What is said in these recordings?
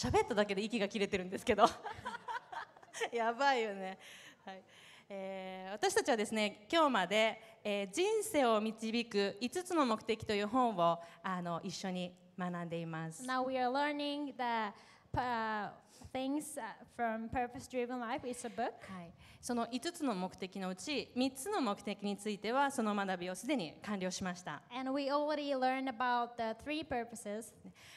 喋っただけで息が切れてるんですけど やばいよね、はいえー、私たちはですね今日まで、えー、人生を導く5つの目的」という本をあの一緒に学んでいます。Now we are learning the、uh, Things from Purpose Driven Life is a book. はい、その5つの目的のうち3つの目的についてはその学びをすでに完了しました。And we already learned about the three purposes.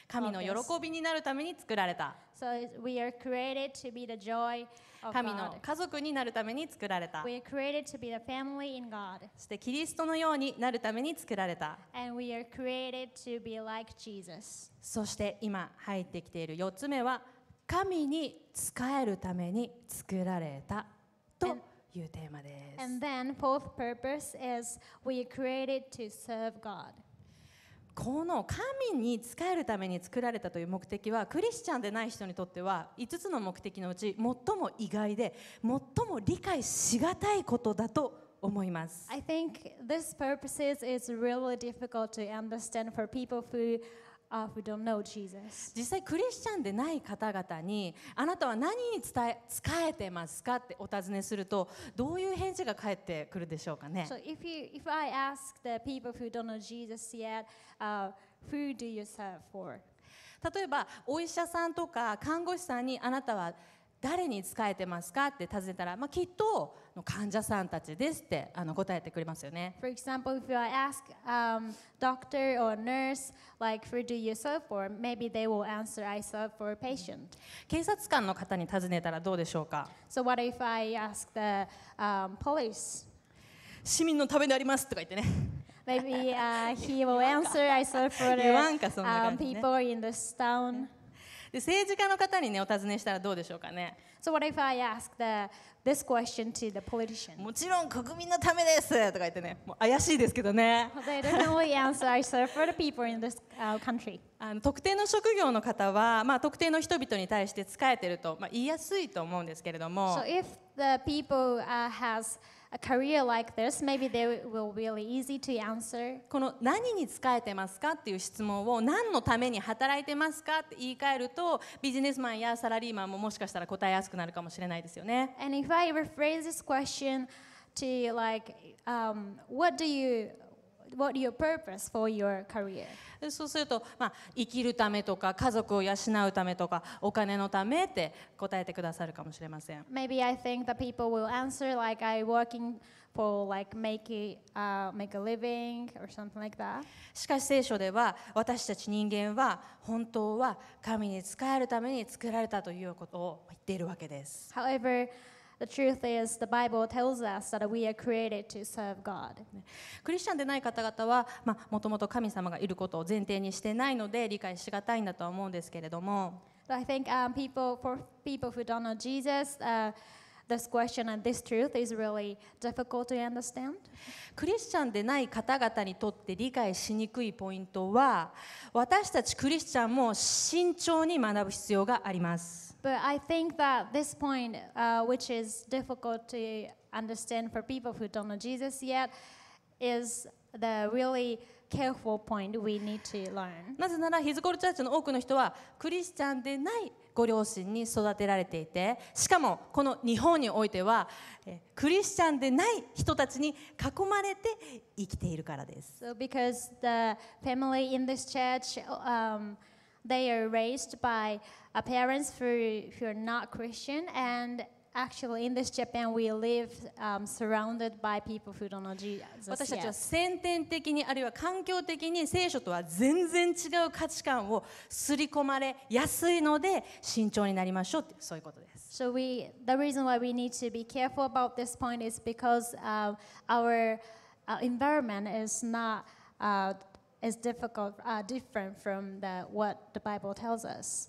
神の喜びになるために作られた。So we are created to be the joy of 神の家族になるために作られた。We are created to be the family in God. そしてキリストのようになるために作られた。And we are created to be like Jesus. そして今入ってきている4つ目は神に仕えるために作られたというテーマです。And then fourth purpose is we are created to serve God. この神に仕えるために作られたという目的はクリスチャンでない人にとっては5つの目的のうち最も意外で最も理解しがたいことだと思います。I think this purposes is really difficult to understand for people who 実際クリスチャンでない方々にあなたは何に伝え使えてますかってお尋ねするとどういう返事が返ってくるでしょうかね。So if you if I ask the people who don't know Jesus yet, uh, who do you serve for? 例えばお医者さんとか看護師さんにあなたは誰に使えてますかって尋ねたら、まあ、きっと患者さんたちですってあの答えてくれますよね。For example, if you ask、um, doctor or nurse, like, who do you serve for? Maybe they will answer, I serve for a patient. 警察官の方に尋ねたらどうでしょうか So what if I ask the、um, police? 市民のためでありますとか言ってね。Maybe、uh, he will answer, I serve for the、um, people in this town. で政治家の方にねお尋ねしたらどうでしょうかね。So、what if I ask the, this question to the politician? もちろん国民のためですとか言ってね、もう怪しいですけどね。あの特定の職業の方は、まあ、特定の人々に対して使えてると、まあ、言いやすいと思うんですけれども。a career like this, maybe they will be really easy to answer. この何に使えてますかっていう質問を何のために働いてますかって言い換えるとビジネスマンやサラリーマンももしかしたら答えやすくなるかもしれないですよね。And if I rephrase this question to like、um, what do you What your purpose for your career? そうすると、まあ、生きるためとか家族を養うためとかお金のためって答えてくださるかもしれません。Maybe I think the people will answer like I working for like make, it,、uh, make a living or something like that. しかし聖書では私たち人間は本当は神に仕えるために作られたということを言っているわけです。However, The truth is, the Bible tells us that we are created to serve God. クリスチャンでない方々は、まあ、もともと神様がいることを前提にしてないので理解しがたいんだとは思うんですけれども。I think、um, people, for people who don't know Jesus,、uh, this question and this truth is really difficult to understand. クリスチャンでない方々にとって理解しにくいポイントは私たちクリスチャンも慎重に学ぶ必要があります。But I think that this point,、uh, which is difficult to understand for people who don't know Jesus yet, is the really careful point we need to learn. なぜならヒズコルチャーチの多くの人はクリスチャンでないご両親に育てられていてしかもこの日本においてはクリスチャンでない人たちに囲まれて生きているからです。So because the family in this church、um, they are raised by parents who, who are not Christian and actually in this Japan we live um, surrounded by people who don't know Jesus 私たちは先天的にあるいは環境的に聖書とは全然違う価値観を刷り込まれやすいので慎重になりましょうってそういうことです。So we, the reason why we need to be careful about this point is because、uh, our uh, environment is not uh, is difficult uh, different from the, what the Bible tells us.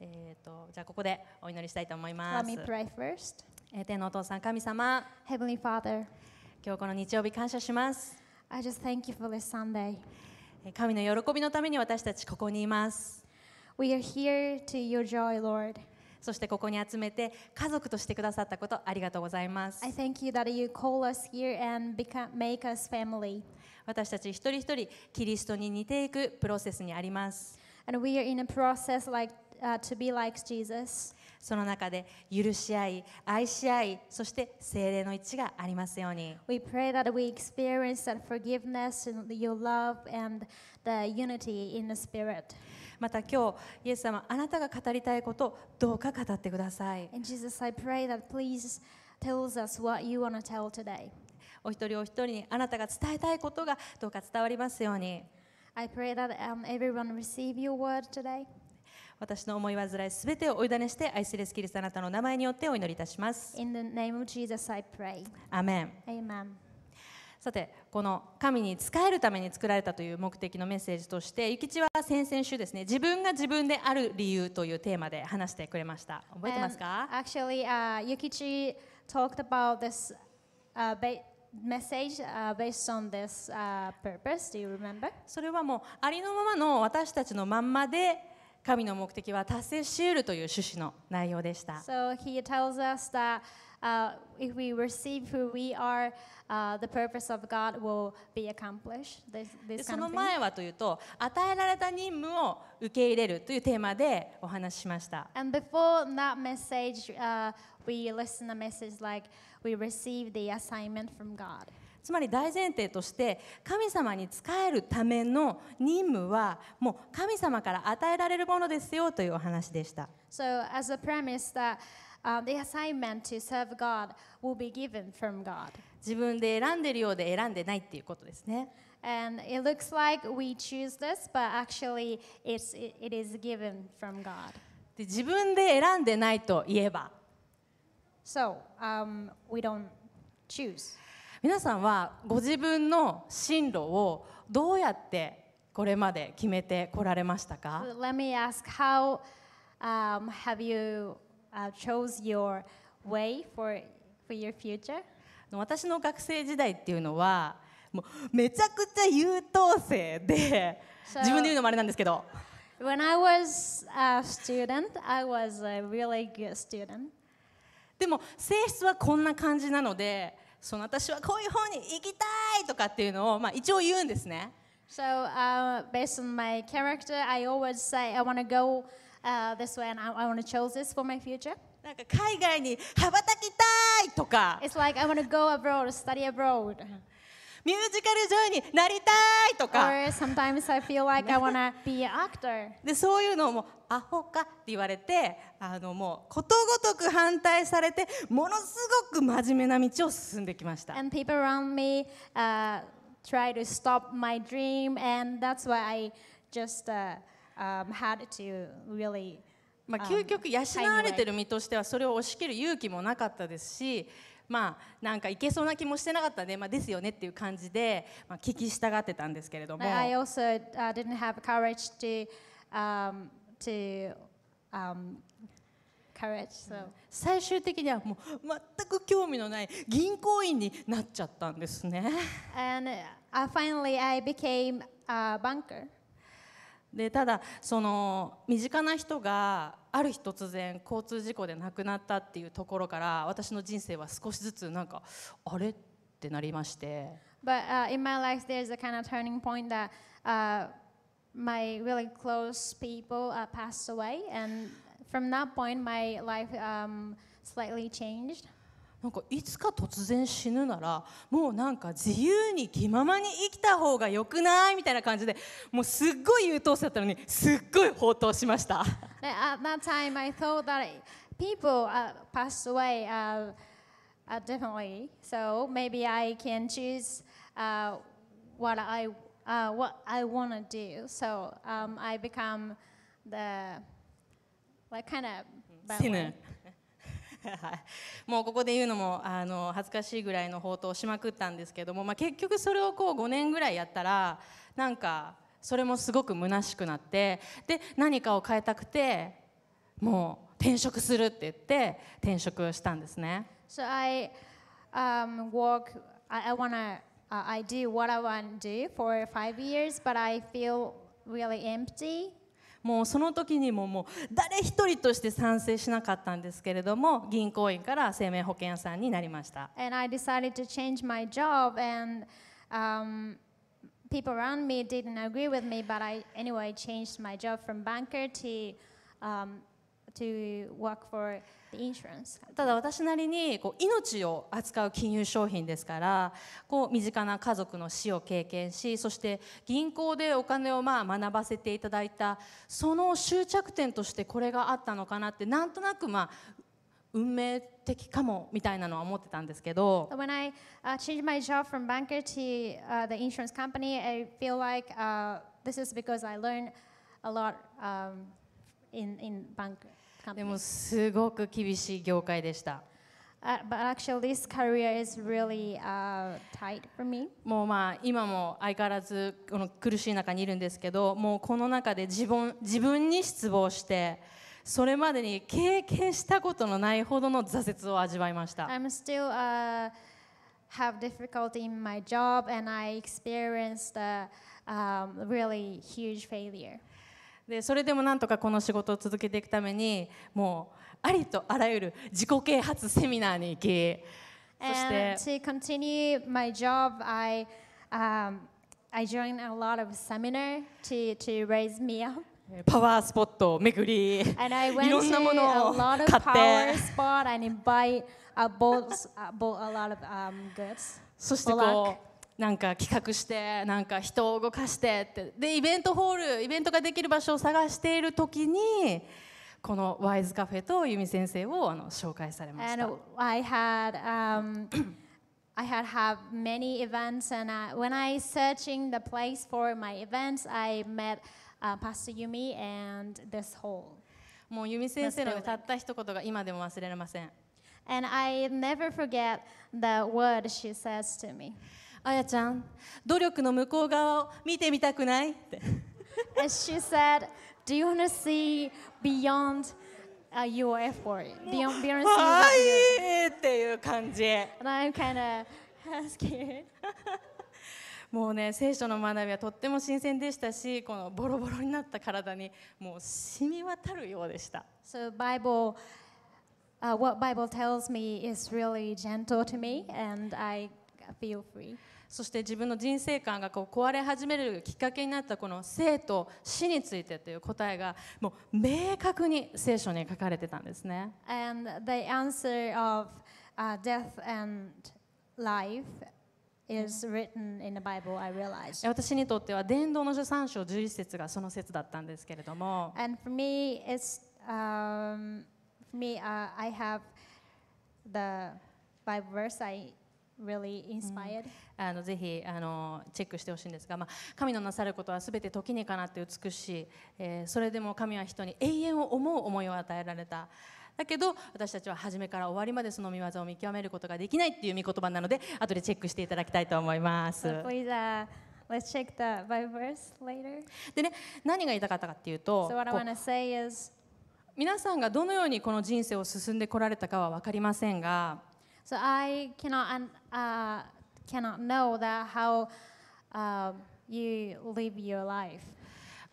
えーと、とじゃあここでお祈りしたいと思います。Let me pray first. 天のお父さん、神様。Heavenly Father. 今日この日曜日感謝します。I just thank you for this Sunday. 神の喜びのために私たちここにいます。We are here to your joy, Lord. そしてここに集めて家族としてくださったことありがとうございます。I thank you that you call us here and become, make us family. 私たち一人一人キリストに似ていくプロセスにあります。And we are in a process like uh, to be like Jesus. その中で許し合い、愛し合い、そして精霊の一致がありますように。We pray that we experience that forgiveness and your love and the unity in the Spirit. また今日、イエス様、あなたが語りたいこと、どうか語ってください。And Jesus, I pray that please tells us what you want to tell today. お一人お一人にあなたが伝えたいことがどうか伝わりますように。I pray that、um, everyone receive your word today. 私の思い煩いすべてをお委ねして愛するキリストあなたの名前によってお祈りいたします。In the name of Jesus, I pray. アメン。Amen. さてこの神に仕えるために作られたという目的のメッセージとしてきちは先々週ですね自分が自分である理由というテーマで話してくれました覚えてますか a c t u a l l y talked about this、uh, message uh, based on this uh, purpose do you remember? それはもうありのままの私たちのまんまで神の目的は達成し得るという趣旨の内容でした。So he tells us that Uh, if we receive who we are, uh, the purpose of God will be accomplished. This, this その前はというと、与えられた任務を受け入れるというテーマでお話ししました。And before that message,、uh, we listen a message like we receive the assignment from God. つまり大前提として神様に仕えるための任務はもう神様から与えられるものですよというお話でした。So, as a premise that Uh, the assignment to serve God will be given from God. 自分で選んでるようで選んでないっていうことですね。And it looks like we choose this, but actually it's, it is given from God. で自分で選んでないと言えば。So, um, we don't choose. 皆さんはご自分の進路をどうやってこれまで決めてこられましたか Let me ask how、um, have you、uh, chose your way for, for your future? 私の学生時代っていうのはもうめちゃくちゃ優等生で、so, 自分で言うのもあれなんですけど。When I was a student, I was a really good student. でも性質はこんな感じなので。その私はこういう方に行きたいとかっていうのを、まあ、一応言うんですね。So, uh, based on my character, I always say I want to go uh, this way and I, I want to choose this for my future. なんか海外に羽ばたきたいとか。It's like I want to go abroad, study abroad. ミュージカル女優になりたいとか。そういうのをもアホかって言われてあのもうことごとく反対されてものすごく真面目な道を進んできました。まあ究極養われてる身としてはそれを押し切る勇気もなかったですし。まあなんかいけそうな気もしてなかったね、まあ、ですよねっていう感じで、まあ、聞き従ってたんですけれども。I also、didn't have courage to,、um, to um, courage, so. 最終的にはもう全く興味のない銀行員になっちゃったんですね。And、u finally I became a banker. でただその身近な人がある日突然交通事故で亡くなったっていうところから私の人生は少しずつなんかあれってなりまして。But、uh, in my life there's a kind of turning point that、uh, my really close people、uh, passed away and from that point my life、um, slightly changed. なんかいつか突然死ぬならもうなんか自由に気ままに生きた方がよくないみたいな感じでもうすっごい優等生だったのにすっごい放蕩しました。At that time I thought that people、uh, p a s s away、uh, uh, differently, so maybe I can choose、uh, what I uh, what I want to do. So um, I become the like kind of sinner. もうここで言うのもあの恥ずかしいぐらいの放蕩しまくったんですけども、まあ、結局それをこう5年ぐらいやったらなんかそれもすごく虚しくなってで何かを変えたくてもう転職するって言って転職したんですね。So I, um, work, I, I wanna, I do what I want to do for five years, but I feel really empty. もうその時にももう誰一人として賛成しなかったんですけれども銀行員から生命保険屋さんになりました。And I decided to change my job and、um, people around me didn't agree with me but I anyway changed my job from banker to、um, to work for ただ私なりにこう命を扱う金融商品ですからこう身近な家族の死を経験しそして銀行でお金をまあ学ばせていただいたその終着点としてこれがあったのかなってなんとなくまあ運命的かもみたいなのは思ってたんですけど。When I、uh, changed my job from banker to、uh, the insurance company, I feel like、uh, this is because I learned a lot、um, in, in banker. company. でもすごく厳しい業界でした。Uh, but actually, this career is really uh, tight for me. もうまあ今も相変わらずこの苦しい中にいるんですけど、もうこの中で自分自分に失望して。それまでに経験したことのないほどの挫折を味わいました。I'm still、uh, have difficulty in my job and I experienced a um, really huge failure. でそれでもなんとかこの仕事を続けていくためにもうありとあらゆる自己啓発セミナーに行きそして continue my job I、joined a lot of seminar to, raise me up パワースポットを巡り、いろんなものを買って、そしてこうなんか企画してなんか人を動かしてってでイベントホールイベントができる場所を探している時にこのワイズカフェと由美先生をあの紹介されました。And I had, um, I had have many events, and I, when I searching the place for my events, I met、uh, Pastor Yumi and this hall. もう由美先生のたった一言が今でも忘れられません。And I never forget the word she says to me. あやちゃん努力の向こう側を見てみたくないって And she said Do you want to see beyond uh, your effort? Beyond, beyond はいっていう感じ And I'm kind of scared もうね聖書の学びはとっても新鮮でしたしこのボロボロになった体にもう染み渡るようでした So Bible Uh, what Bible tells me is really gentle to me, and I feel free. そして自分の人生観がこう壊れ始めるきっかけになったこの生と死についてという答えがもう明確に聖書に書かれてたんですね。And the answer of、uh, death and life is written in the Bible, I realized. 私にとっては伝道の書三章11節がその説だったんですけれども。And for me, it's、um, for me, uh, I have the Bible verse I really inspired. あのぜひあのチェックしてほしいんですが、まあ、神のなさることはすべて時にかなって美しい、えー、それでも神は人に永遠を思う思いを与えられた。だけど私たちは初めから終わりまでその見業を見極めることができないっていう見言葉なので後でチェックしていただきたいと思います。でね何が言いたかったかっていうと、so、what I wanna say is, 皆さんがどのようにこの人生を進んでこられたかは分かりませんが。So I cannot uh, cannot know that how uh, you live your life.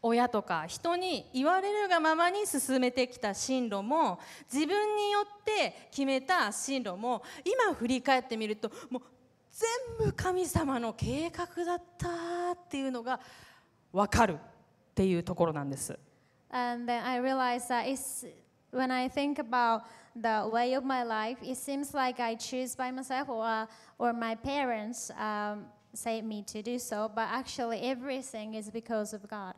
親とか人に言われるがままに進めてきた進路も自分によって決めた進路も今振り返ってみるともう全部神様の計画だったっていうのが分かるっていうところなんです。And then I realized that when I think about the way of my life, it seems like I choose by myself or, or my parents um, say me to do so, but actually everything is because of God.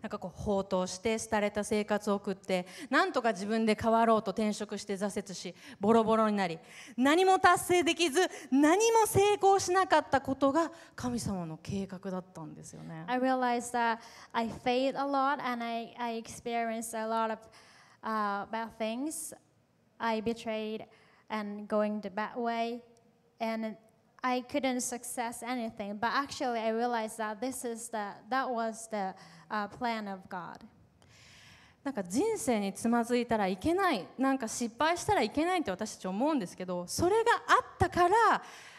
なんかこう放蕩して廃れた生活を送ってなんとか自分で変わろうと転職して挫折しボロボロになり何も達成できず何も成功しなかったことが神様の計画だったんですよね。I realized that I failed a lot and I, I experienced a lot of uh, bad things. I betrayed and going the bad way, and I couldn't success anything. But actually, I realized that this is the that was the uh, plan of God. なんか人生につまずいたらいけないなんか失敗したらいけないって私たち思うんですけどそれがあったから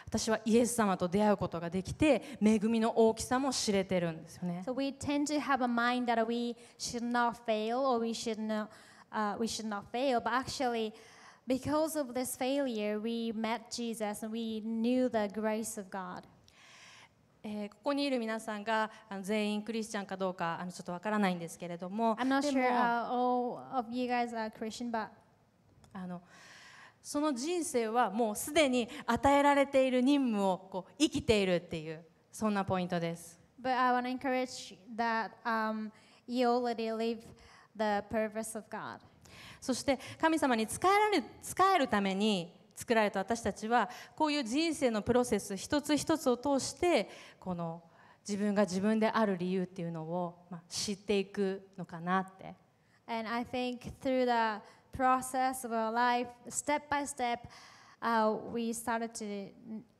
私はイエス様と出会うことができて恵みの大きさも知れてるんですよね。So we tend to have a mind that we should not fail or we should not uh, we should not fail. But actually, because of this failure, we met Jesus and we knew the grace of God. えー、ここにいる皆さんがあの全員クリスチャンかどうかあのちょっとわからないんですけれども、I'm not sure、uh, all of you guys are Christian, but あのその人生はもうすでに与えられている任務をこう生きているっていうそんなポイントです。But I want to encourage that、um, you already live the purpose of God. そして神様に仕えられ使えるために作られた私たちはこういう人生のプロセス一つ一つを通してこの自分が自分である理由っていうのを、まあ、知っていくのかなって。And I think through the process of our life, step by step,、uh, we started to、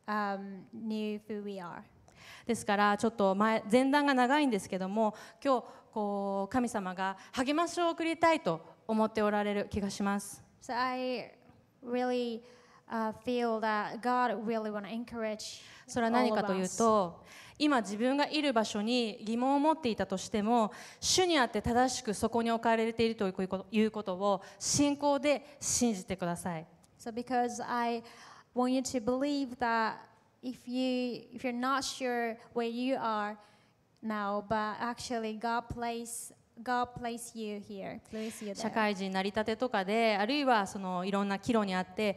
um, knew who we are. ですからちょっと前前段が長いんですけども今日こう神様が励ましを送りたいと思っておられる気がします。So I really Uh, feel that God really want to encourage それは何かというと今自分がいる場所に疑問を持っていたとしても主にあって正しくそこに置かれているということを信仰で信じてください。So because I want you to believe that if you if you're not sure where you are now, but actually God p l a c e God place you here. Place you there. 社会人なりたてとかで、あるいはそのいろんな岐路にあって、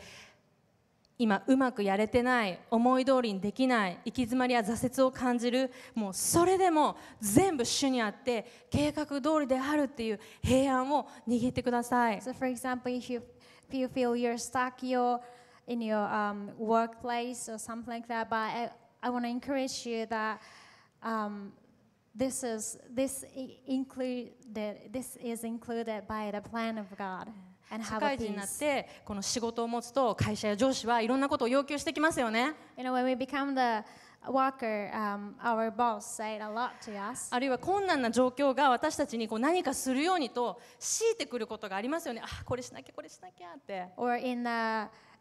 今うまくやれてない思い通りにできない行き詰まりや挫折を感じるもうそれでも全部主にあって計画通りであるっていう平安を握ってください。So for example, if you, if you feel you're stuck, you're in your um, workplace or something like that. But I, I want to encourage you that um, this is this included this is included by the plan of God. 社会人になってこの仕事を持つと会社や上司はいろんなことを要求してきますよね。あるいは困難な状況が私たちにこう何かするようにと強いてくることがありますよね。あ、これしなきゃ、これしなきゃって。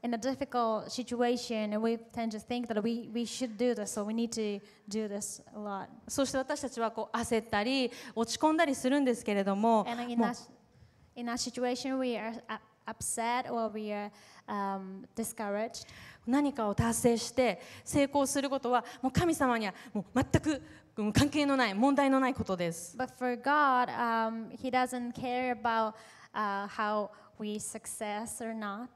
in a difficult situation and we tend to think that we, we should do this, so we need to do this a lot. そして私たちはこう焦ったり落ち込んだりするんですけれども。in, も t h situation, we are upset or we are、um, discouraged. 何かを達成して成功することはもう神様にはもう全く関係のない問題のないことです。But for God,、um, He doesn't care about、uh, how we success or not.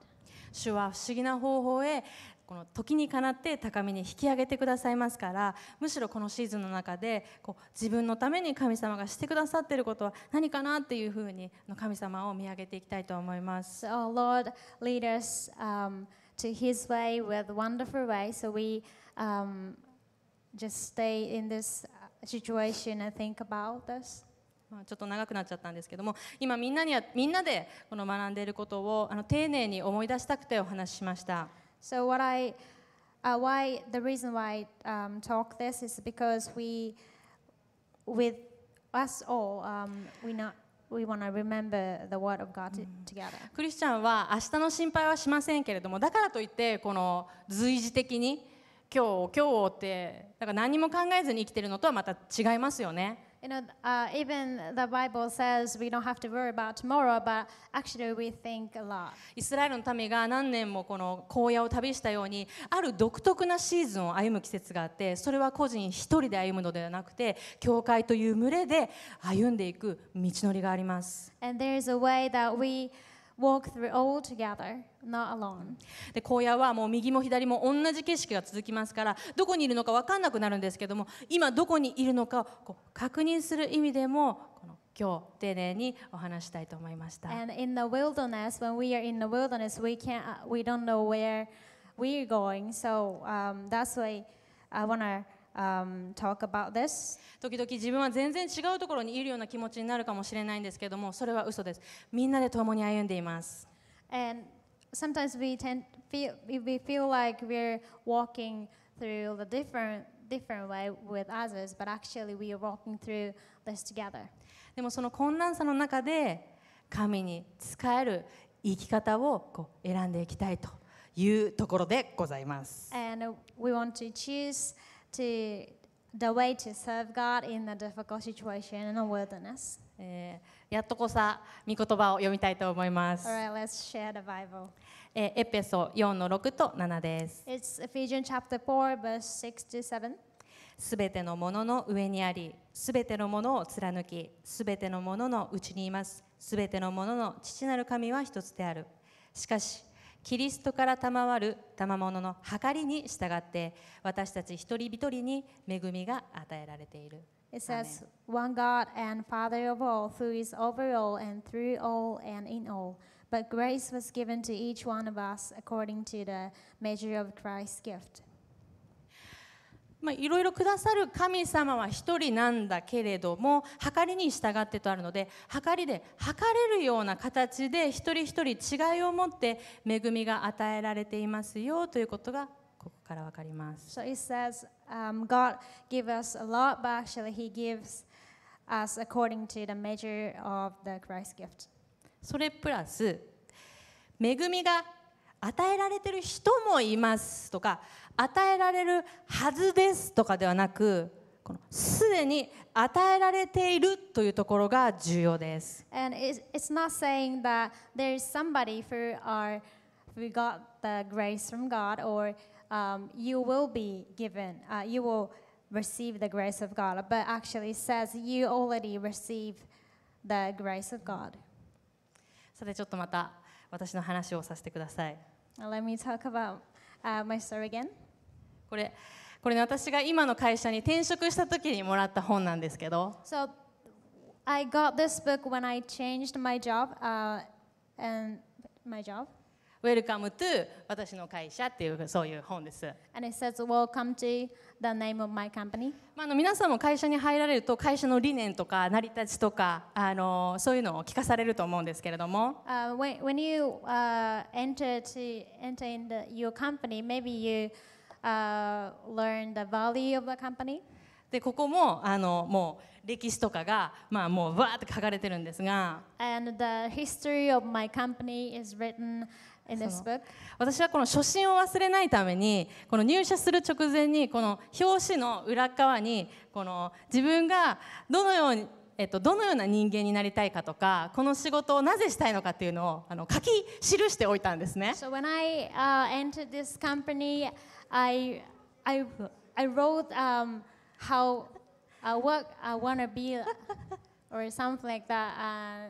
主は不思議な方法へこの時にかなって高みに引き上げてくださいますからむしろこのシーズンの中でこう自分のために神様がしてくださっていることは何かなっていうふうに神様を見上げていきたいと思います。So, Lord, lead us、um, to His way with wonderful way so we、um, just stay in this situation and think about this. まあ、ちょっと長くなっちゃったんですけども今みんなにはみんなでこの学んでいることをあの丁寧に思い出したくてお話ししました。So what I Uh, why the reason why I um, talk this is because we, with us all, um, we not we want to remember the word of God together. クリスチャンは明日の心配はしませんけれども、だからといってこの随時的に今日今日ってだから何も考えずに生きてるのとはまた違いますよね。you know, uh, even the Bible says we don't have to worry about tomorrow, but actually we think a lot. イスラエルの民が何年もこの荒野を旅したように、ある独特なシーズンを歩む季節があって、それは個人一人で歩むのではなくて、教会という群れで歩んでいく道のりがあります。And there is a way that we walk through all together, not alone. で、荒野はもう右も左も同じ景色が続きますから、どこにいるのか分かんなくなるんですけども、今どこにいるのかをこう確認する意味でも、この今日丁寧にお話したいと思いました。And in the wilderness, when we are in the wilderness, we can't, we don't know where we're a going. So、um, that's why I want to Um, talk about this. 時々自分は全然違うところにいるような気持ちになるかもしれないんですけどもそれは嘘ですみんなで共に歩んでいますでもその困難さの中で神に使える生き方をこう選んでいきたいというところでございます。to the way to serve God in the difficult situation in the wilderness. えー、やっとこさ、御言葉を読みたいと思います。えエペソ4の6と7です。すべてのものの上にあり、すべてのものを貫き、すべてのもののうちにいます、すべてのものの父なる神は一つである。しかし、キリストから賜る賜物の計りに従って私たち一人一人に恵みが与えられている。It says, One God and Father of all, who is over all and through all and in all. But grace was given to each one of us according to the measure of Christ's gift. まあ、いろいろくださる神様は一人なんだけれども計りに従ってとあるので計りでかれるような形で一人一人違いを持って恵みが与えられていますよということがここからわかります。So it says,、um, God give us a lot, but actually He gives us according to the measure of the Christ gift. それプラス恵みが与えられている人もいますとか与えられるはずですとかではなくすでに与えられているというところが重要です。And it's not saying that there is somebody who are who got the grace from God or um, you will be given, uh, you will receive the grace of God, but actually says you already receive the grace of God. さてちょっとまた私の話をさせてください。Let me talk about、uh, my story again. これこれね私が今の会社に転職した時にもらった本なんですけど So I got this book when I changed my job、uh, and my job Welcome to 私の会社っていうそういう本です and it says welcome to the name of my company まあ、あの皆さんも会社に入られると会社の理念とか成り立ちとかあのそういうのを聞かされると思うんですけれども uh, when, when you uh, enter to enter in the, your company maybe you learn the value of a company. でここもあのもう歴史とかが、まあ、もうわーって書かれてるんですが And the history of my company is written in this book. 私はこの初心を忘れないためにこの入社する直前にこの表紙の裏側にこの自分がどのようにえっと、どのような人間になりたいかとかこの仕事をなぜしたいのかっていうのをあの書き記しておいたんですね。So when I, uh, entered this company, I, I, I wrote um, how uh, what I w a n n a be or something like that. Uh,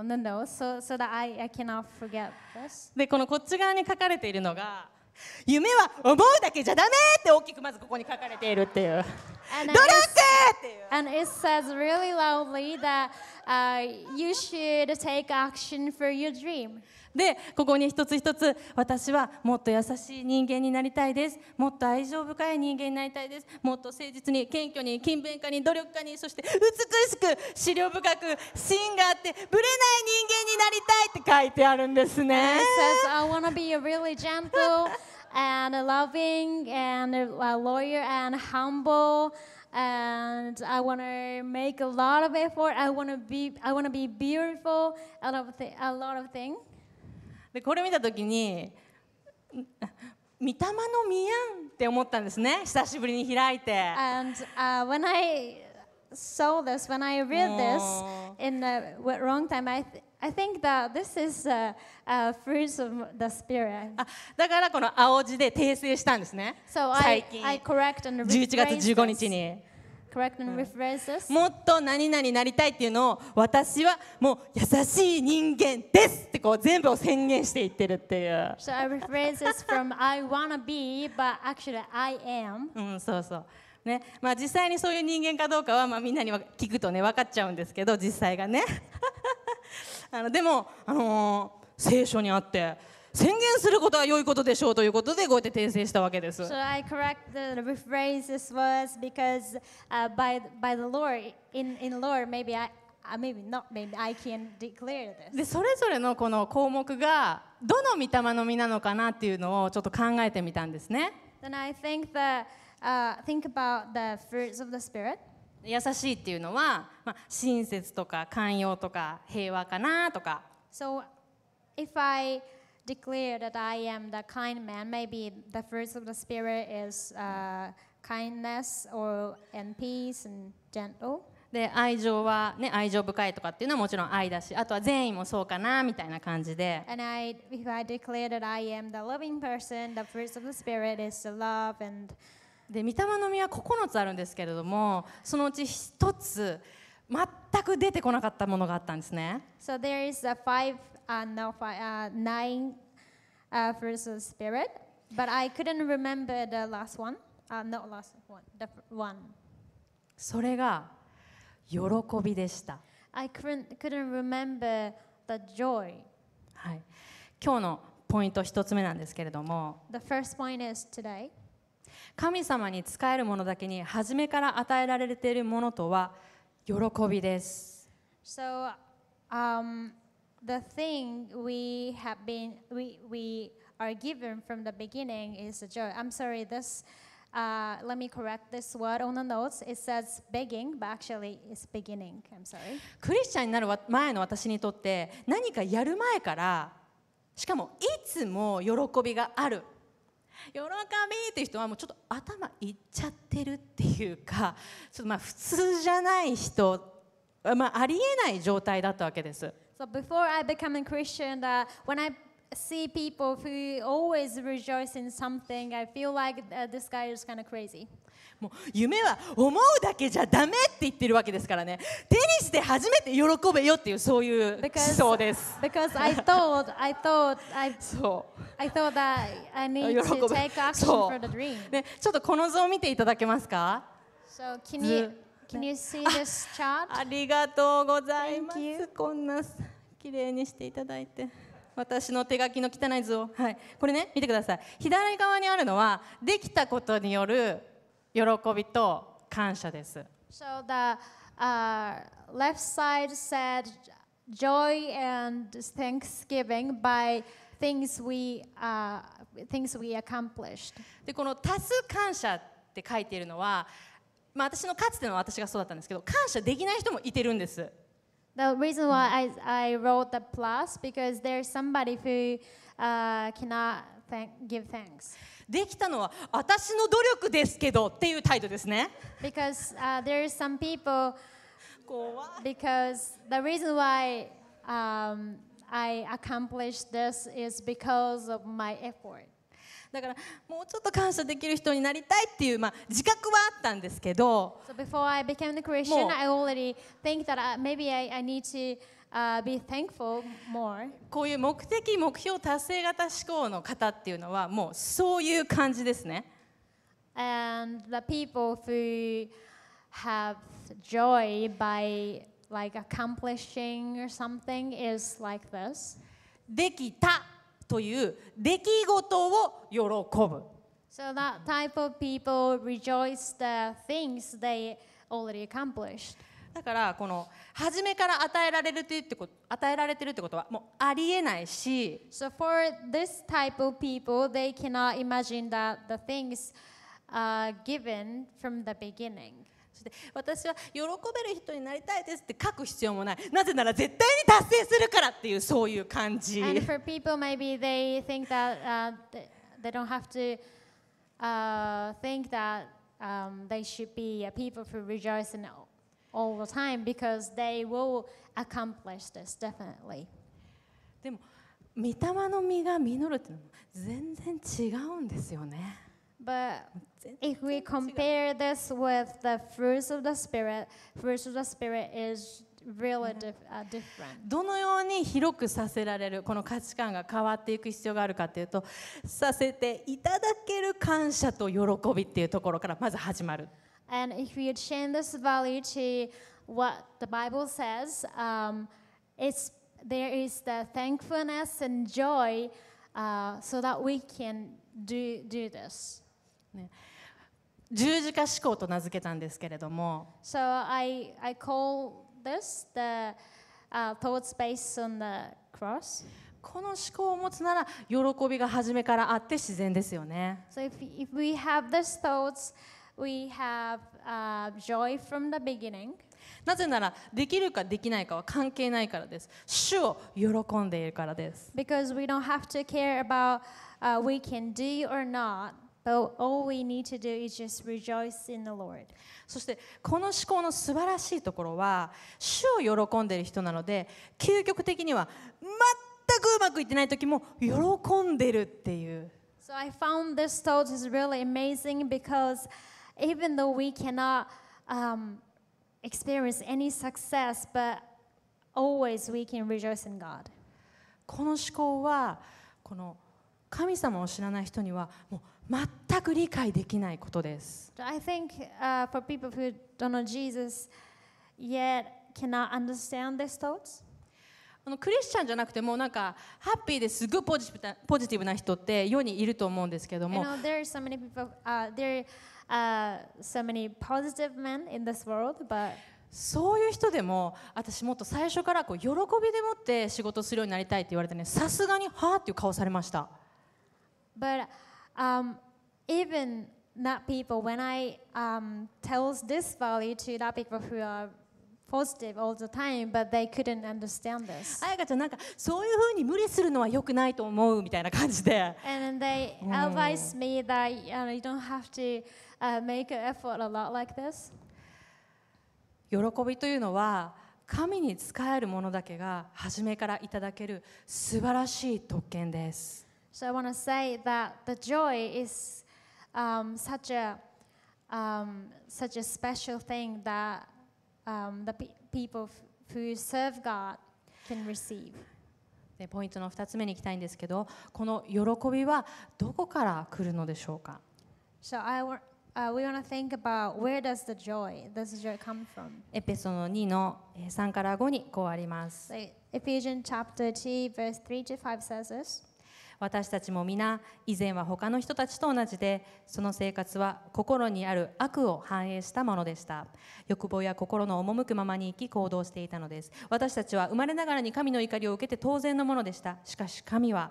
n t s o so that I, I cannot forget this. で、このこっち側に書かれているのが、夢は思うだけじゃダメって大きくまずここに書かれているっていう。努力ってう。u h you should take action for your dream. で、ここに一つ一つ、私はもっと優しい人間になりたいです。もっと愛情深い人間になりたいです。もっと誠実に、謙虚に、勤勉家に、努力家に、そして美しく、資料深く、芯があって、ぶれない人間になりたいって書いてあるんですね。It says, I wanna be a really gentle and loving and a lawyer and humble and I want to make a lot of effort. I want to be I want to be beautiful. A lot of th- a lot of things. Uh, when I saw this, when I read this oh. in the wrong time, I, th- I think that this is the uh, fruits of the spirit. あだからこの青字で訂正したんですね。So 最 I, 近 I correct and 11 rephrase 月15日 this. に。Correct and rephrase this. もっと何々になりたいっていうのを私はもう優しい人間ですってこう全部を宣言していってるっていう、So I rephrase this from I wanna be, but actually I am. うん、そうそうねまあ、実際にそういう人間かどうかは、まあ、みんなには聞くとね分かっちゃうんですけど実際がねあのでも、あのー、聖書にあって宣言することは良いことでしょうということでこうやって訂正したわけです。So I correct the rephrase this verse because、uh, by by the Lord in in Lord maybe I Maybe not, maybe I can declare this. でそれぞれのこの項目がどの御霊の実なのかなっていうのをちょっと考えてみたんですね。Then I think that、uh, think about the fruits of the spirit. 優しいっていうのは、まあ、親切とか寛容とか平和かなとか。So if I declare that I am the kind man, maybe the fruits of the spirit is、uh, kindness or and peace and gentle. で愛情は、ね、愛情深いとかっていうのはもちろん愛だしあとは善意もそうかなみたいな感じで And I, if I declare that I am the loving person, the fruits of the spirit is the love and で御霊の実は9つあるんですけれどもそのうち1つ全く出てこなかったものがあったんですね。So there is a five, uh, no, five, uh, nine uh, fruits of spirit, but I couldn't remember the last one. Uh, not last one, the one. それが喜びでした。I couldn't, couldn't remember the joy. はい。今日のポイント一つ目なんですけれども。The first point is today. 神様に仕えるものだけに初めから与えられているものとは喜びです。So, um, the thing we have been, we, we are given from the beginning is a joy. I'm sorry, this, uh, let me correct this word on the notes. It says begging, but actually it's beginning. I'm sorry. クリスチャンになる前の私にとって何かやる前からしかもいつも喜びがある喜びっていう人はもうちょっと頭いっちゃってるっていうかちょっとまあ普通じゃない人、まあ、ありえない状態だったわけです。So before I become a Christian,、uh, when I see people who always rejoice in something, I feel like、this guy is kind of crazy. もう夢は思うだけじゃダメって言ってるわけですからねテニスで初めて喜べよっていうそういう思想です because I thought I thought I, I thought that I need to take action for the dream ねちょっとこの図を見ていただけますか So can you can you see this chart ありがとうございますこんな綺麗にしていただいて私の手書きの汚い図を、はい、これね見てください左側にあるのはできたことによる喜びと感謝です。So the、uh, left side said joy and thanksgiving by things we,、uh, things we accomplished. でこの多数感謝って書いているのは、まあ、私のかつての私がそうだったんですけど感謝できない人もいてるんです。The reason why I, I wrote the plus because there's somebody who、uh, cannot thank, give thanks. できたのは私の努力ですけどっていう態度ですね。Because、uh, there are some people because the reason why、um, I accomplished this is because of my effort. だからもうちょっと感謝できる人になりたいっていう、まあ、自覚はあったんですけど。So before I became the Christian, I already think that I, maybe I, I need to uh, be thankful more. こういう目的、目標達成型思考の方っていうのはもうそういう感じですね。And the people who have joy by like accomplishing or something is like this. できたという出来事を喜ぶ。So that type of people rejoice the things they already accomplished. だからこの初めから与えられるというってこと与えられてるってことはもうありえないし。So for this type of people, they cannot imagine that the things are given from the beginning. そして私は喜べる人になりたいですって書く必要もない。なぜなら絶対に達成するからっていうそういう感じ。And for people, maybe they think that、uh, they don't have to、uh, think that、um, they should be a people who rejoice in all the time because they will accomplish this definitely. でも、御霊の実が実るってのも全然違うんですよね。But if we compare this with the fruits of the Spirit, fruits of the Spirit is really diff、uh, different. どのように広くさせられる、この価値観が変わっていく必要があるかというと、させていただける感謝と喜びっていうところからまず始まる。And if we change this value to what the Bible says, um, it's, there is the thankfulness and joy uh, so that we can do, do this. ね十字架思考と名付けたんですけれども。I, I this the、uh, この思考を持つなら喜びが初めからあって自然ですよね。So if, if we have these thoughts We have、uh, joy from the beginning. なぜならできるかできないかは関係ないからです。主を喜んでいるからです。Because we don't have to care about、uh, we can do or not. But all we need to do is just rejoice in the Lord. そしてこの思考の素晴らしいところは主を喜んでいる人なので究極的には全くうまくいってない時も喜んでるっていう。So I found this thought is really amazing because even though we cannot um, experience any success, but always we can rejoice in God. この思考はこの神様を知らない人にはもう全く理解できないことです。I think、uh, for people who don't know Jesus yet cannot understand t h i s thoughts. あのクリスチャンじゃなくてもなんかハッピーですごいポジティブなポジティブな人って世にいると思うんですけども。You know, there are so many people,、uh, there are uh, so many positive men in this world, but そういう人でも私もっと最初からこう喜びでもって仕事するようになりたいって言われてねさすがにはあっていう顔されました。But、um, even that people, when I、um, tells this value to that people who are ポジティブ all the time, but they couldn't understand this. あやかちゃんなんかそういうふうに無理するのは良くないと思うみたいな感じで。And they advised me that you don't have to make an effort a lot like this. 喜びというのは神に仕えるものだけが初めからいただける素晴らしい特権です。So I want to say that the joy is um, such a um, such a special thing that um, the pe people who serve God can receive. でポイントの2つ目に行きたいんですけど、この喜びはどこから来るのでしょうか So I want Uh, we want to think about where does the joy, does the joy come from? エペソの2の3から5にこうあります。So, Ephesians chapter 2, verse 3 to 5 says this. 私たちも皆以前は他の人たちと同じでその生活は心にある悪を反映したものでした欲望や心の赴くままに生き行動していたのです私たちは生まれながらに神の怒りを受けて当然のものでしたしかし神は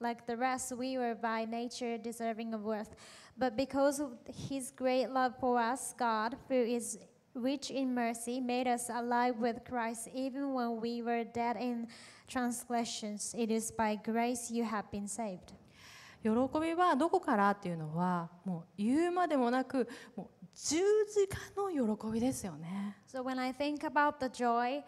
Like the rest, we were by nature deserving of worth. But because of his great love for us, God, who is rich in mercy, made us alive with Christ even when we were dead in transgressions. It is by grace you have been saved. 喜びはどこからっていうのはもう言うまでもなくもう十字架の喜びですよね。So when I think about the joy,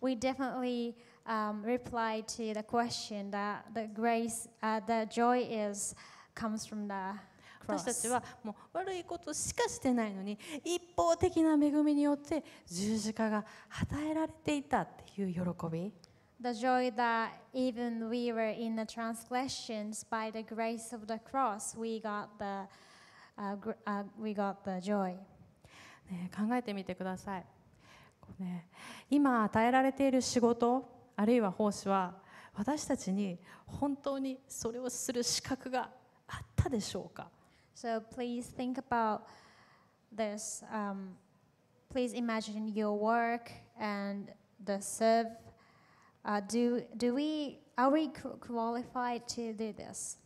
we definitely um, reply to the question that the grace, uh, the joy is comes from the 私たちはもう悪いことしかしてないのに一方的な恵みによって十字架が与えられていたっていう喜び。The joy that even we were in the transgressions by the grace of the cross, we got the, uh, we got the joy. ね、考えてみてください。ね、今与えられている仕事、あるいは奉仕は私たちに本当にそれをする資格があったでしょうか So please think about this.、Um, please imagine your work and the serve.、Uh, do, do we, are we qualified to do this?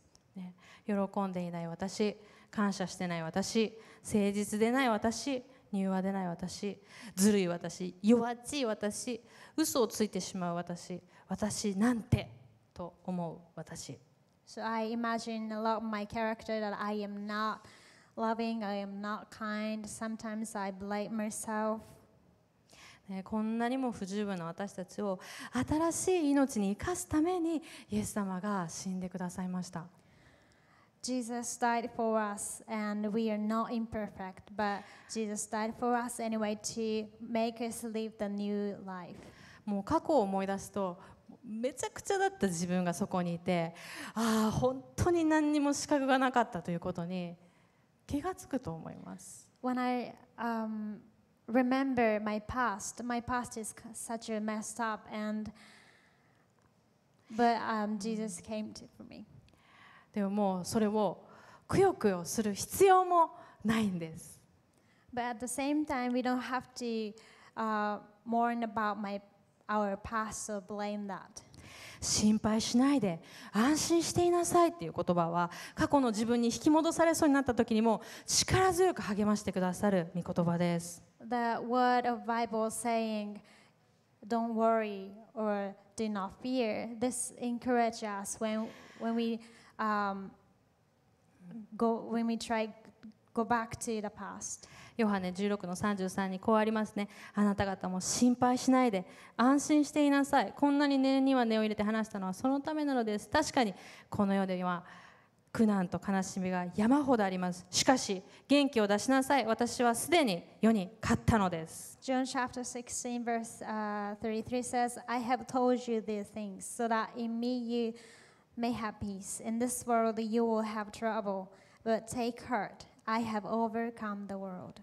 喜んでいない私、感謝してない私、誠実でない私、柔和でない私ずるい私弱っちい私嘘をついてしまう私私なんてと思う私 So I imagine a lot of my character that I am not loving, I am not kind, sometimes I blame myself. こんなにも不十分な私たちを新しい命に生かすためにイエス様が死んでくださいました。Jesus died for us, and we are not imperfect, but Jesus died for us anyway to make us live the new life. もう過去を思い出すとめちゃくちゃだった自分がそこにいてああ本当に何にも資格がなかったということに気がつくと思います。When I、um, remember my past, my past is such a messed up, and but、um, Jesus came to, for me. でももうそれをくよくよする必要もないんです。But at the same time, we don't have to、uh, mourn about my, our past or blame that. 心配しないで安心していなさいっていう言葉は過去の自分に引き戻されそうになった時にも力強く励ましてくださる御言葉です。The word of Bible saying, Don't worry or do not fear, this encourages us when, when we um, go, when we try go back to the past. ヨハネ16の33にこうありますね。あなた方も心配しないで、安心していなさい。こんなに念には根を入れて話したのはそのためなのです。確かに、この世では苦難と悲しみが山ほどあります。しかし、元気を出しなさい。私はすでに世に勝ったのです。John chapter 16 verse、u 33 says, I have told you these things so that in me you May have peace. In this world you will have trouble, but take heart. I have overcome the world.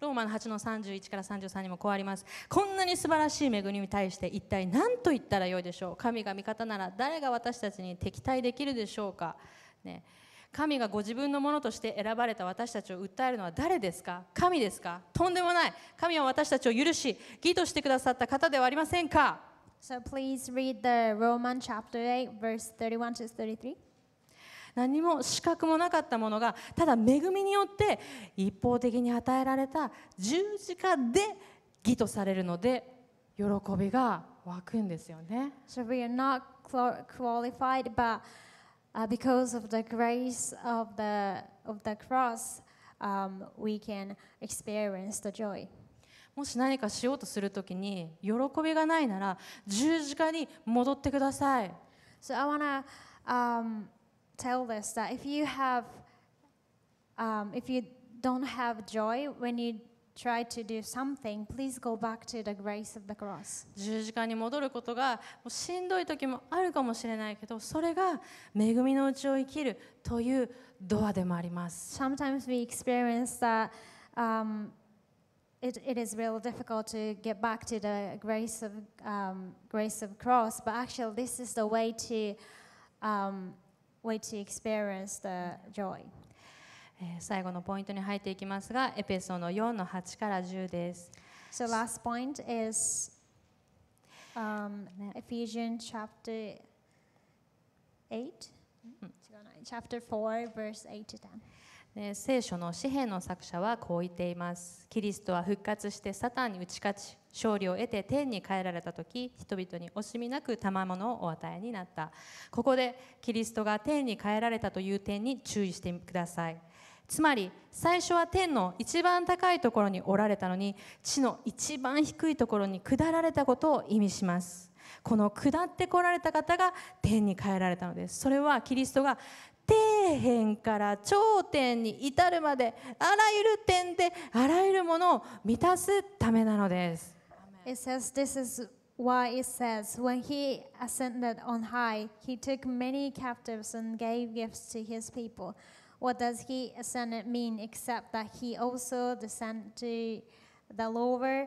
ローマの8の31から33にもこうあります。こんなに素晴らしい恵みに対して一体何と言ったらよいでしょう神が味方なら誰が私たちに敵対できるでしょうか、ね、神がご自分のものとして選ばれた私たちを訴えるのは誰ですか神ですかとんでもない。神は私たちを許し、義としてくださった方ではありませんか So please read the Roman chapter 8, verse 31 to 33. 何も資格もなかったものがただ恵みによって一方的に与えられた十字架で義とされるので喜びが湧くんですよね。So we are not qualified, but、because of the grace of the, of the cross, um, we can experience the joy. もし何かしようとするときに喜びがないなら十字架に戻ってください。So I wanna、um, tell this that if you have、um, if you don't have joy when you try to do something, please go back to the grace of the cross. 十字架に戻ることがもうしんどい時もあるかもしれないけど、それが恵みのうちを生きるというドアでもあります。Sometimes we experience that、um, it, it is real difficult to get back to the grace of um, grace of cross, but actually this is the way to um, way to experience the joy. 最後のポイントに入っていきますが、エペソの4の8から10です。So last point is、um, Ephesians chapter 8, mm. chapter 4 verse 8 to 10. 聖書の詩篇の作者はこう言っていますキリストは復活してサタンに打ち勝ち勝利を得て天に帰られた時人々に惜しみなく賜物をお与えになったここでキリストが天に帰られたという点に注意してくださいつまり最初は天の一番高いところにおられたのに地の一番低いところに下られたことを意味しますこの下ってこられた方が天に帰られたのですそれはキリストが底辺から頂点に至るまであらゆる点であらゆるものを満たすためなのです。It says this is why it says, When he ascended on high, he took many captives and gave gifts to his people. What does he ascended mean except that he also descended to the lower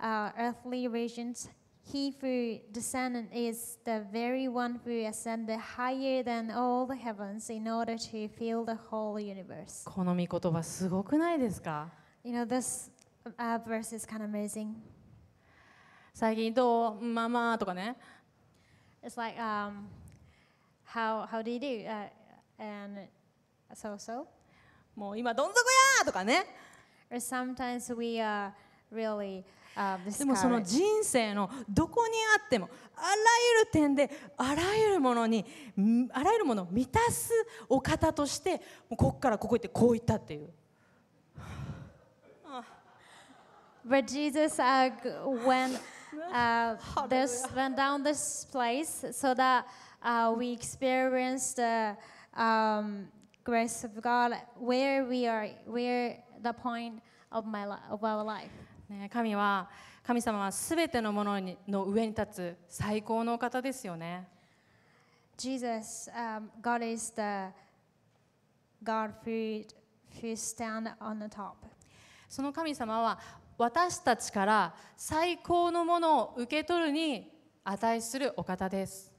uh, earthly regions he who descended is the very one who ascended higher than all the heavens in order to fill the whole universe. この御言葉すごくないですか You know, this、uh, verse is kind of amazing. 最近どうママとかね。It's like, um, how, how do you do?、Uh, and so so. もう今どん底やとかね。Or sometimes we are really、でもその人生のどこにあってもあらゆる点であらゆるものにあらゆるものを満たすお方としてここからここ行ってこう行ったっていう。But Jesus uh, went, uh, this, went down this place so that uh, we experienced the um, grace of God where we are, where the point of, my, of our life. ね、神は神様はすべてのものにの上に立つ最高の方ですよね。Jesus,、um, God is the God who, who stand on the top. その神様は私たちから最高のものを受け取るに値するお方です。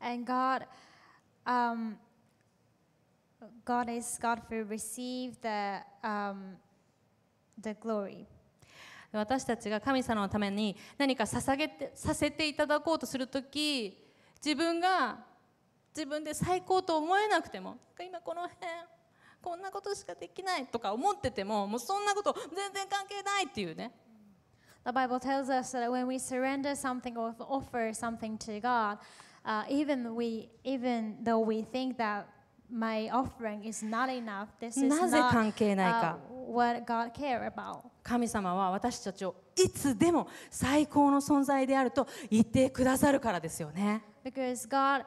And God, um, God is God who receives the,、um, the glory. 私たちが神様のために何か捧げてさせていただこうとする時自分が自分で最高と思えなくても今この辺こんなことしかできないとか思っててももうそんなこと全然関係ないっていうね。The Bible tells us that when we surrender something or offer something to God, uh, even we, even though we think that my offering is not enough, this is not uh, what God c a r e about. 神様は私たちをいつでも最高の存在であると言ってくださるからですよね。Because God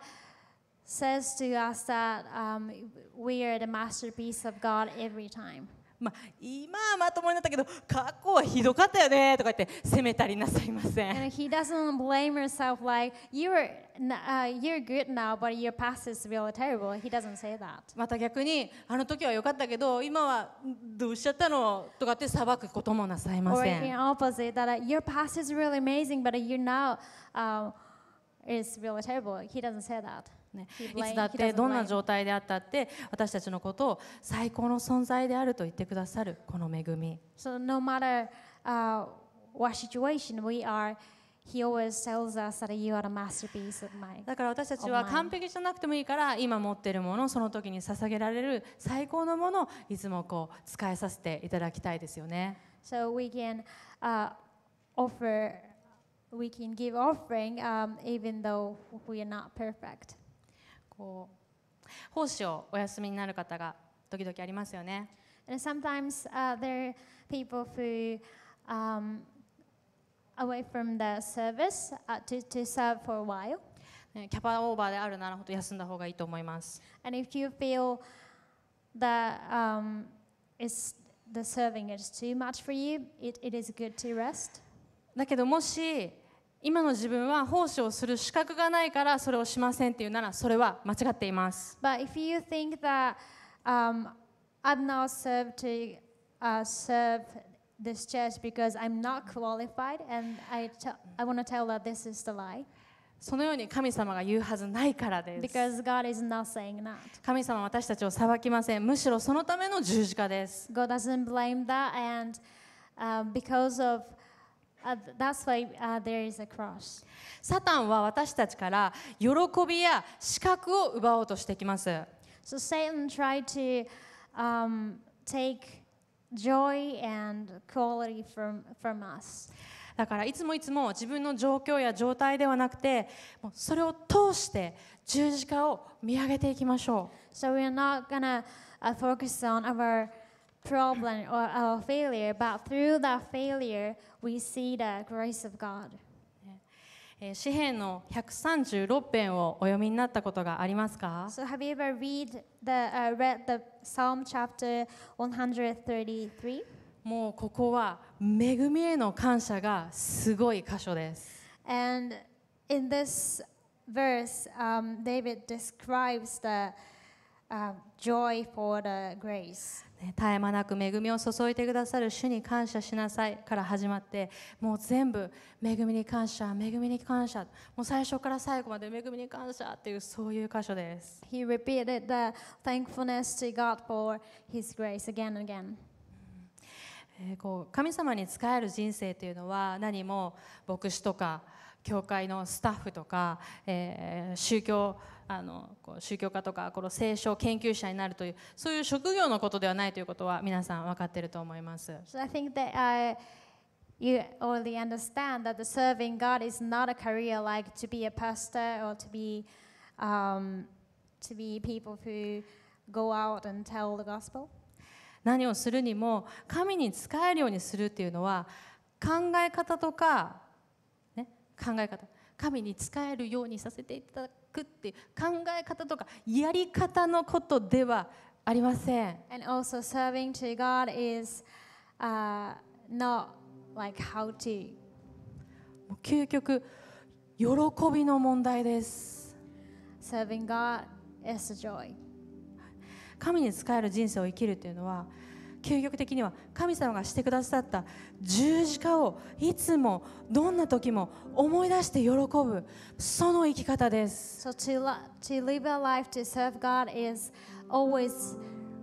says to us that、um, we are the masterpiece of God every time. まあ、今はまともになったけど過去はひどかったよねとか言って責めたりなさいません。And he doesn't blame himself like you're、uh, you're good now but your past is really terrible. He doesn't say that. また逆にあの時は良かったけど今はどうしちゃったのとかって裁くこともなさいません。Or in opposite that your past is really amazing but you now、uh, is really terrible. He doesn't say that. ね、いつだってどんな状態であったって私たちのことを最高の存在であると言ってくださるこの恵み。So no matter、uh, what situation we are, He always tells us that you are a masterpiece of mine. だから私たちは完璧じゃなくてもいいから今持っているものその時に捧げられる最高のものをいつもこう使いさせていただきたいですよね。So we can、uh, offer, we can give offering、um, even though we are not perfect. こう奉仕をお休みになる方が時々ありますよね。And sometimes、uh, there are people who、um, away from the service、uh, to, to serve for a while. キャパオーバーであるなら本当休んだ方がいいと思います。And if you feel that、um, is the serving is too much for you, it, it is good to rest. だけどもし今の自分は奉仕をする資格がないからそれをしませんっていうならそれは間違っています。But if you think that、um, I'm not served to、uh, serve this church because I'm not qualified and I, I want to tell that this is the lie. そのように神様が言うはずないからです。Because God is not saying that. 神様は私たちを裁きません。むしろそのための十字架です。God doesn't blame that and、uh, because of That's why、uh, there is a cross. サタンは私たちから喜びや資格を奪おうとしてきます。So Satan tried to、um, take joy and quality from, from us. だからいつもいつも自分の状況や状態ではなくてもうそれを通して十字架を見上げていきましょう。So we are not gonna、uh, focus on our problem or our failure, but through that failure, we see the grace of God. 詩篇の136編をお読みになったことがありますか、the,、uh, もうここは恵みへの感謝がすごい箇所です。And in this verse,、um, David describes the、uh, joy for the grace. 絶え間なく恵みを注いでくださる主に感謝しなさいから始まってもう全部恵みに感謝恵みに感謝もう最初から最後まで恵みに感謝っていうそういう箇所です He repeated the thankfulness to God for His grace again and again こう神様に仕える人生というのは何も牧師とか教会のスタッフとか、えー、宗教あのこう宗教家とかこの聖書研究者になるというそういう職業のことではないということは皆さん分かっていると思います。So I think that, uh, You already understand that the serving God is not a career like to be a pastor or to be, um, to be people who go out and tell the gospel. 何をするにも神に仕えるようにするっていうのは考え方とか考え方神に仕えるようにさせていただくっていう考え方とかやり方のことではありません。And also serving to God is、uh, not like how to. 究極、喜びの問題です。Serving God is joy. 神に仕える人生を生きるというのは、究極的には神様がしてくださった十字架をいつもどんな時も思い出して喜ぶその生き方です。So to, to live a life to serve God is always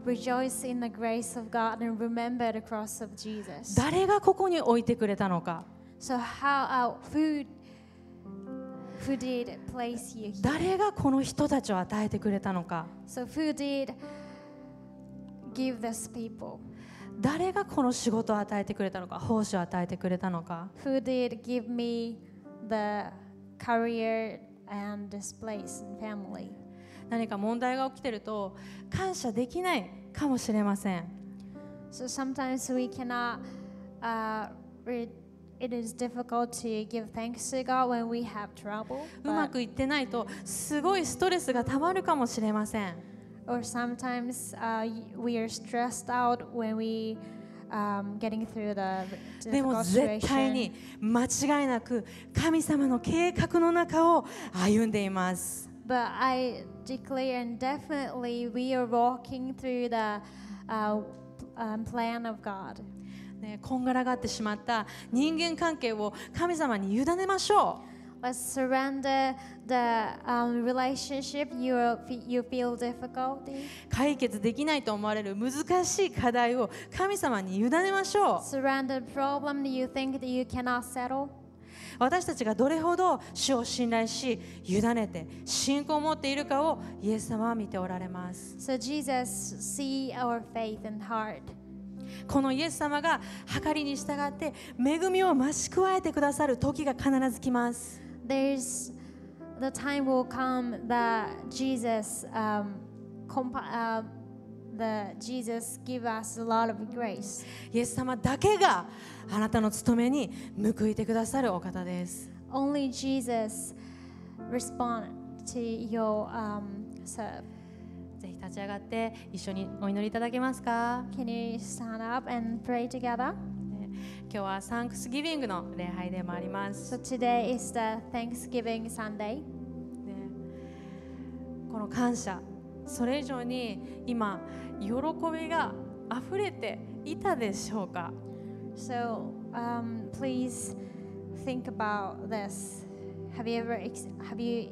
Rejoice in the grace of God and remember the cross of Jesus. 誰がここに置いてくれたのか so how, uh, who, who did place you here? 誰がこの人たちを与えてくれたのか so who did give this people? 誰がこの仕事を与えてくれたのか奉仕を与えてくれたのか Who did give me the career and this place and family 何か問題が起きてると感謝できないかもしれません So sometimes we cannot、uh, read It is difficult to give thanks to God when we have trouble. うまくいってないとすごいストレスがたまるかもしれません。or sometimes uh, we are stressed out when we um, getting through the でも絶対に間違いなく神様の計画の中を歩んでいます。But I declare and definitely we are walking through the、uh, plan of God. ね、こんがらがってしまった人間関係を神様に委ねましょう。surrender the um, relationship you, you feel difficulty. 解決できないと思われる難しい課題を神様に委ねましょう。Surrender problem that you think that you cannot settle. 私たちがどれほど主を信頼し、委ねて、信仰を持っているかをイエス様は見ておられます。So Jesus see our faith and heart. このイエス様が計りに従って恵みを増し加えてくださる時が必ず来ます。there's the time will come that Jesus, um, compa- uh, that Jesus give us a lot of grace. イエス様だけがあなたの務めに報いてくださるお方です。Only Jesus respond to your、um, serve. ぜひ立ち上がって一緒にお祈りいただけますか Can you stand up and pray together? 今日はサンクスギビングの礼拝でもあります。So、today is the Thanksgiving Sunday. この感謝、それ以上に今、喜びが溢れていたでしょうか So、um, please think about this. Have you ever have you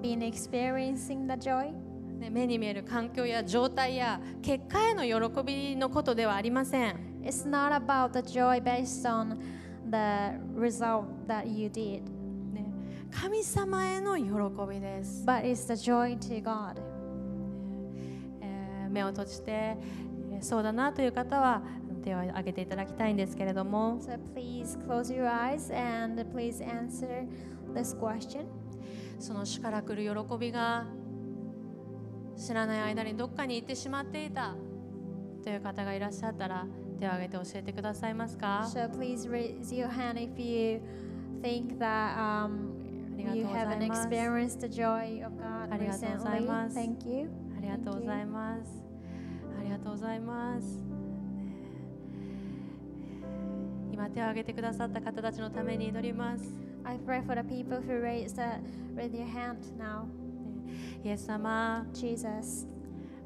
been experiencing the joy? 目に見える環境や状態や結果への喜びのことではありません。It's not about the joy based on the result that you did. 神様への喜びです。But it's the joy to God. 目を閉じて、そうだなという方は手を挙げていただきたいんですけれども。So please close your eyes and please answer this question. その主から来る喜びが知らない間にどっかに行ってしまっていたという方がいらっしゃったら。手を挙げて教えてくださいますか So please raise your hand if you think that、um, you haven't experienced the joy of God recently. Thank you. ありがとうございます。ありがとうございます。今手を挙げてくださった方たちのために祈ります。I pray for the people who raised that with your hand now. イエス様、Jesus.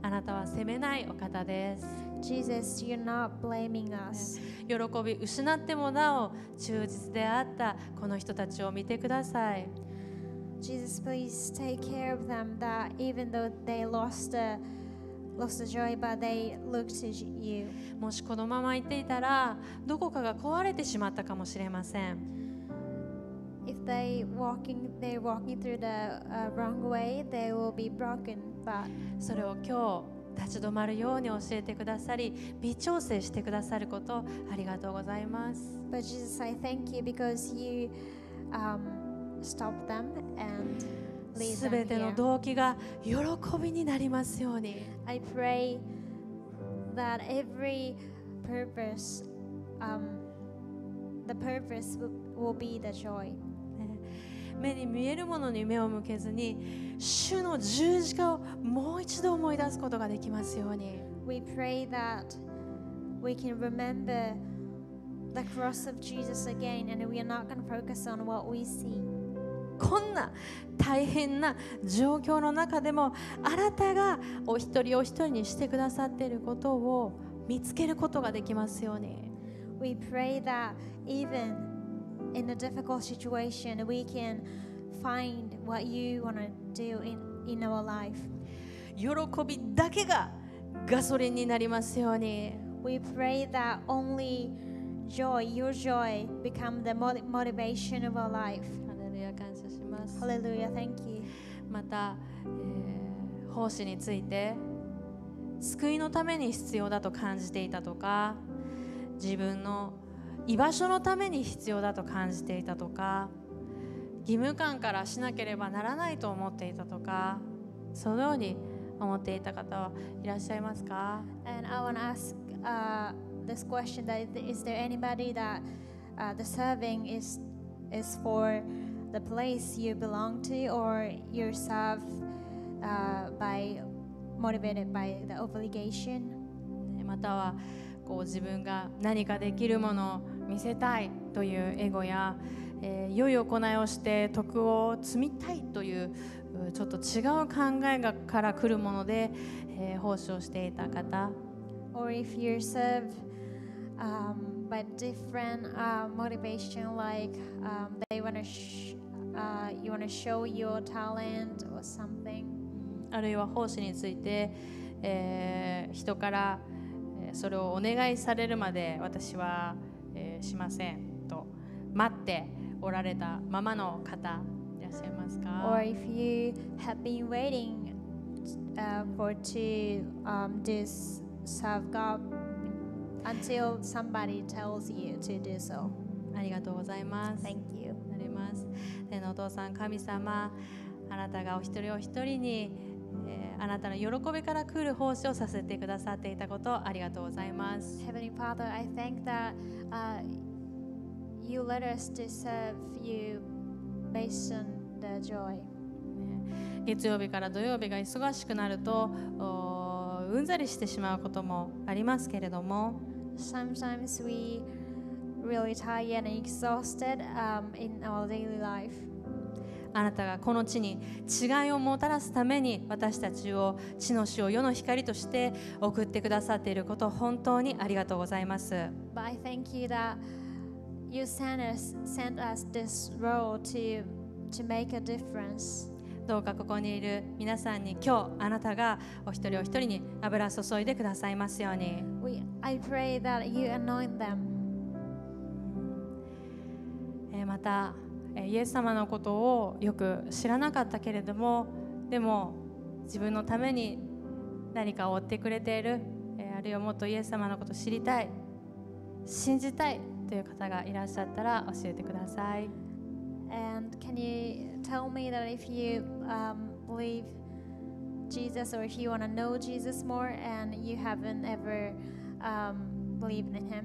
あなたは責めないお方です。Jesus, you're not blaming us. 喜び失ってもなお忠実であったこの人たちを見てください。Jesus, please take care of them that even though they lost the lost the joy, but they looked at you. もしこのまま行っていたら、どこかが壊れてしまったかもしれません。If they walking, they're walking through the、uh, wrong way, they will be broken. But それを今日立ち止まるように教えてくださり微調整してくださることありがとうございます。But Jesus, I thank you because you、um, stop them and すべての動機が喜びになりますように。I pray that every purpose,、um, the purpose will be the joy. 目に見えるものに目を向けずに主の十字架をもう一度思い出すことができますように。We pray that we can remember the cross of Jesus again and we are not going to focus on what we see. こんな大変な状況の中でもあなたがお一人お一人にしてくださっていることを見つけることができますように。We pray that even in a difficult situation, we can find what you want to do in, in our life. 喜びだけがガソリンになりますように。We pray that only joy, your joy, become the motivation of our life. ハレルヤ感謝します。ハレルヤ thank you. また、えー、奉仕について救いのために必要だと感じていたとか、自分の居場所のために必要だと感じていたとか義務感からしなければならないと思っていたとかそのように思っていた方はいらっしゃいますか And I want to ask、uh, this question that is there anybody that、uh, the serving is, is for the place you belong to or yourself uh, by motivated by the obligation? または自分が何かできるものを見せたいというエゴや、えー、良い行いをして徳を積みたいというちょっと違う考えがから来るもので、えー、奉仕をしていた方 Or if you serve、um, by different、uh, motivation like、um, they wanna sh- uh, you wanna show your talent or something あるいは奉仕について、えー、人からそれをお願いされるまで私はしませんと待っておられたままの方いらっしゃいますか Or if you have been waiting、uh, for to、um, do serve God until somebody tells you to do so ありがとうございます Thank you なりますお父さん神様あなたがお一人お一人にえー、あなたの喜びから来る奉仕をさせてくださっていたことありがとうございます。Heavenly Father, I thank that、uh, you let us to serve you based on the joy. 月曜日から土曜日が忙しくなるとうんざりしてしまうこともありますけれども。Sometimes we really tired and exhausted、um, in our daily life. あなたがこの地に違いをもたらすために私たちを地の死を世の光として送ってくださっていること本当にありがとうございます。t o make a difference. どうかここにいる皆さんに今日あなたがお一人お一人に油注いでくださいますように。We, またイエス様のことをよく知らなかったけれどもでも自分のために何かを追ってくれているあるいはもっとイエス様のことを知りたい信じたいという方がいらっしゃったら教えてください。And can you tell me that if you、um, believe Jesus or if you want to know Jesus more and you haven't ever、um, believed in him?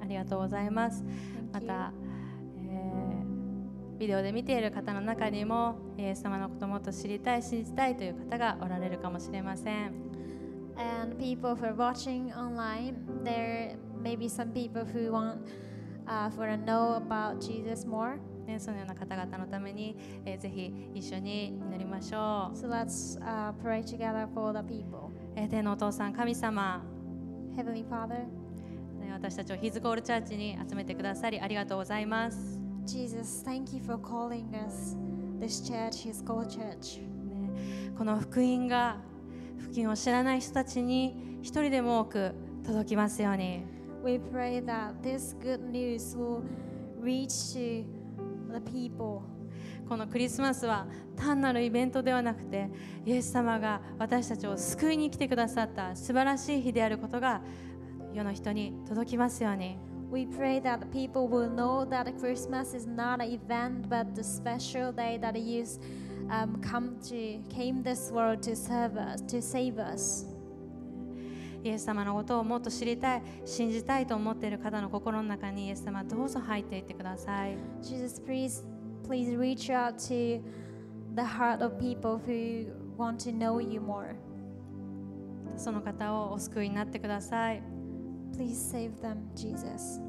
ありがとうございます。また。ビデオで見ている方の中にもイエス様のこともっと知りたい信じたいという方がおられるかもしれません。And people who are watching online, there may be some people who want、uh, for to know about Jesus more. ね、そのような方々のために、えー、ぜひ一緒に祈りましょう。So let's、uh, pray together for the people. えー、天のお父さん、神様。Heavenly Father. 私たちをヒズコールチャーチに集めてくださりありがとうございます。Jesus, thank you for calling us. This church is c a l l church. この福音が福音を知らない人たちに一人でも多く届きますように。We pray that this good news will reach to the people. このクリスマスは単なるイベントではなくてイエス様が私たちを救いに来てくださった素晴らしい日であることが世の人に届きますように。We pray that people will know that Christmas is not an event but the special day that you um, come to came this world to serve us, to save us. イエス様のことをもっと知りたい、信じたいと思っている方の心の中にイエス様どうぞ入っていってください。Jesus, please, please reach out to the heart of people who want to know you more. その方をお救いになってください。Please save them, Jesus.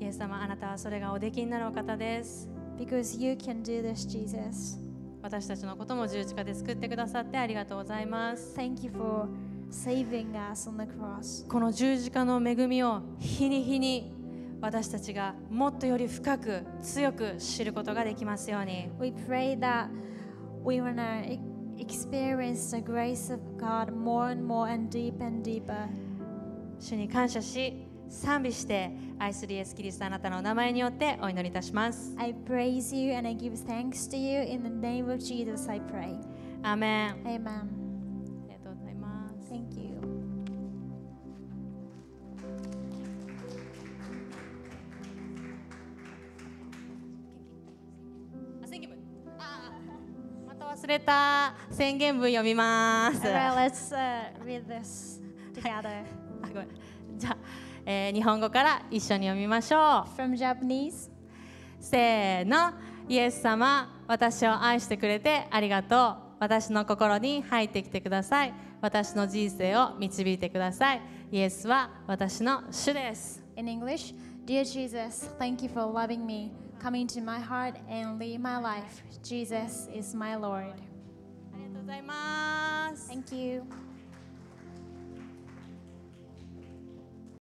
イエス様、あなたはそれがおできになるお方です。Because you can do this, Jesus. 私たちのことも十字架で救ってくださってありがとうございます。Thank you for saving us on the cross. この十字架の恵みを日に日に私たちがもっとより深く強く知ることができますように。We pray that we wanna experience the grace of God more and more and deep and deeper. 主に感謝し賛美して愛するイエス・キリストあなたのお名前によってお祈りいたします。I praise you and I give thanks to you in the name of Jesus I pray. アメン。Amen. ありがとうございます。Thank you. また忘れた宣言文読みます。Alright, let's、uh, read this together. あごめんじゃあ、えー、日本語から一緒に読みましょう From Japanese せーのイエス様私を愛してくれてありがとう私の心に入ってきてください私の人生を導いてくださいイエスは私の主です In English Dear Jesus thank you for loving me coming to my heart and lead my life Jesus is my Lord ありがとうございます Thank you